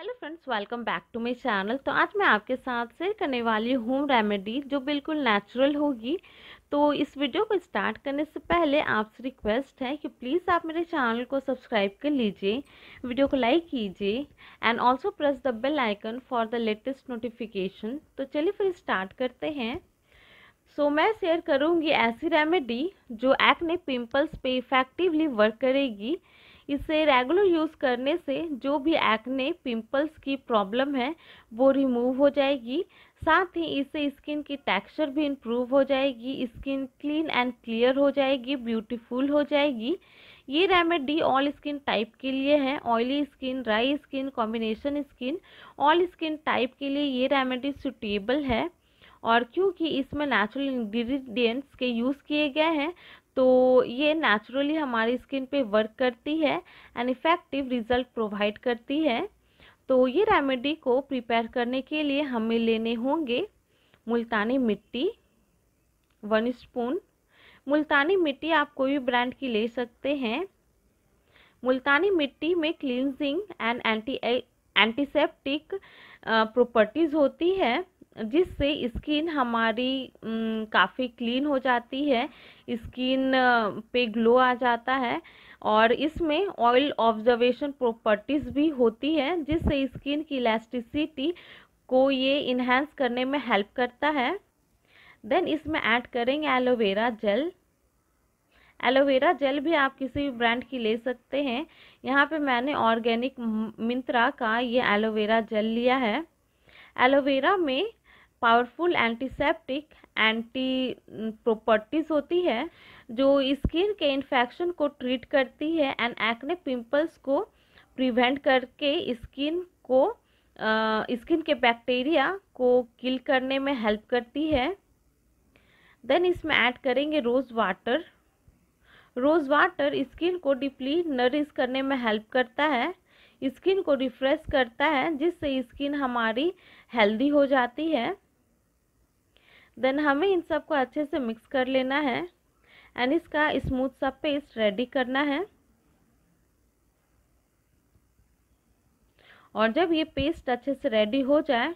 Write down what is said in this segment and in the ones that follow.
hello friends welcome back to my channel तो आज मैं आपके साथ शेयर करने वाली होम रेमेडी जो बिल्कुल नेचुरल होगी तो इस वीडियो को स्टार्ट करने से पहले आपसे रिक्वेस्ट है कि प्लीज़ आप मेरे चैनल को सब्सक्राइब कर लीजिए वीडियो को लाइक कीजिए and also press the bell icon for the latest notification तो चलिए फिर स्टार्ट करते हैं सो so, मैं शेयर करूँगी ऐसी रेमेडी जो एक्ने पिम्पल्स पे इफ़ेक्टिवली वर्क करेगी इसे रेगुलर यूज़ करने से जो भी एक्ने पिंपल्स की प्रॉब्लम है वो रिमूव हो जाएगी साथ ही इससे स्किन की टेक्सचर भी इम्प्रूव हो जाएगी स्किन क्लीन एंड क्लियर हो जाएगी ब्यूटीफुल हो जाएगी ये रेमेडी ऑल स्किन टाइप के लिए है oily skin dry skin combination skin all skin type के लिए ये रेमेडी सुटेबल है और क्योंकि इसमें नेचुरल इंग्रेडिएंट्स के यूज़ किए गए हैं तो ये नेचुरली हमारी स्किन पे वर्क करती है एंड इफ़ेक्टिव रिजल्ट प्रोवाइड करती है तो ये रेमेडी को प्रिपेयर करने के लिए हमें लेने होंगे मुल्तानी मिट्टी वन स्पून मुल्तानी मिट्टी आप कोई भी ब्रांड की ले सकते हैं मुल्तानी मिट्टी में cleansing and anti antiseptic properties होती है जिससे स्किन हमारी काफ़ी क्लीन हो जाती है स्किन पे ग्लो आ जाता है और इसमें ऑयल ऑब्जर्वेशन प्रॉपर्टीज़ भी होती है जिससे स्किन की इलास्टिसिटी को ये इन्हेंस करने में हेल्प करता है देन इसमें ऐड करेंगे एलोवेरा जेल एलोवेरा जेल भी आप किसी भी ब्रांड की ले सकते हैं यहाँ पे मैंने ऑर्गेनिक मिंत्रा का ये एलोवेरा जेल लिया है एलोवेरा में पावरफुल एंटीसेप्टिक एंटी प्रॉपर्टीज़ होती है जो स्किन के इन्फेक्शन को ट्रीट करती है एंड एक्ने पिंपल्स को प्रिवेंट करके स्किन को स्किन के बैक्टीरिया को किल करने में हेल्प करती है देन इसमें ऐड करेंगे rose water rose water skin को डीपली नरिश करने में हेल्प करता है स्किन को रिफ्रेश करता है जिससे स्किन हमारी हेल्दी हो जाती है देन हमें इन सब को अच्छे से मिक्स कर लेना है एंड इसका स्मूथ सा पेस्ट रेडी करना है और जब ये पेस्ट अच्छे से रेडी हो जाए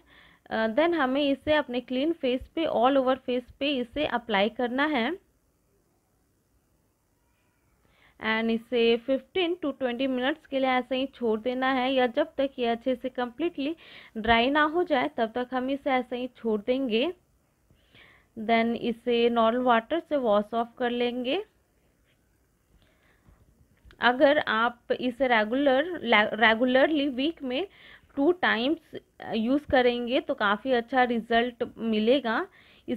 देन हमें इसे अपने क्लीन फेस पे ऑल ओवर फेस पे इसे अप्लाई करना है एंड इसे 15 टू 20 मिनट्स के लिए ऐसे ही छोड़ देना है या जब तक ये अच्छे से कम्प्लीटली ड्राई ना हो जाए तब तक हम इसे ऐसे ही छोड़ देंगे देन इसे नॉर्मल वाटर से वॉश ऑफ कर लेंगे अगर आप इसे रेगुलर रेगुलरली वीक में टू टाइम्स यूज़ करेंगे तो काफ़ी अच्छा रिज़ल्ट मिलेगा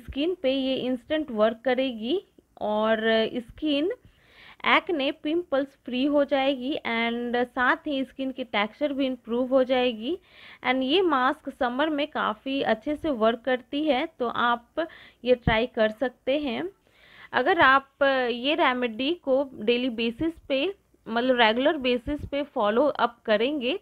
स्किन पे ये इंस्टेंट वर्क करेगी और skin uh, acne pimples free हो जाएगी एंड साथ ही स्किन की टेक्सचर भी इम्प्रूव हो जाएगी एंड ये मास्क समर में काफ़ी अच्छे से वर्क करती है तो आप ये ट्राई कर सकते हैं अगर आप ये रेमेडी को डेली बेसिस पे मतलब रेगुलर बेसिस पे फॉलो अप करेंगे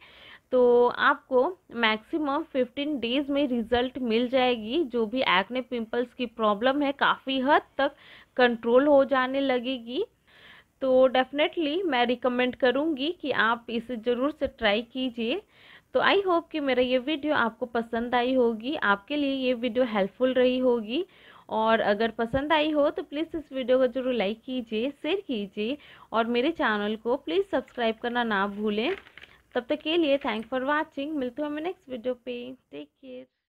तो आपको मैक्सिमम 15 डेज में रिजल्ट मिल जाएगी जो भी एक्ने पिंपल्स की प्रॉब्लम है काफ़ी हद तक कंट्रोल हो जाने लगेगी तो डेफ़िनेटली मैं रिकमेंड करूँगी कि आप इसे ज़रूर से ट्राई कीजिए तो आई होप कि मेरा ये वीडियो आपको पसंद आई होगी आपके लिए ये वीडियो हेल्पफुल रही होगी और अगर पसंद आई हो तो प्लीज़ इस वीडियो को जरूर लाइक कीजिए शेयर कीजिए और मेरे चैनल को प्लीज़ सब्सक्राइब करना ना भूलें तब तक के लिए थैंक फॉर वॉचिंग मिलते हैं हमें नेक्स्ट वीडियो पे टेक केयर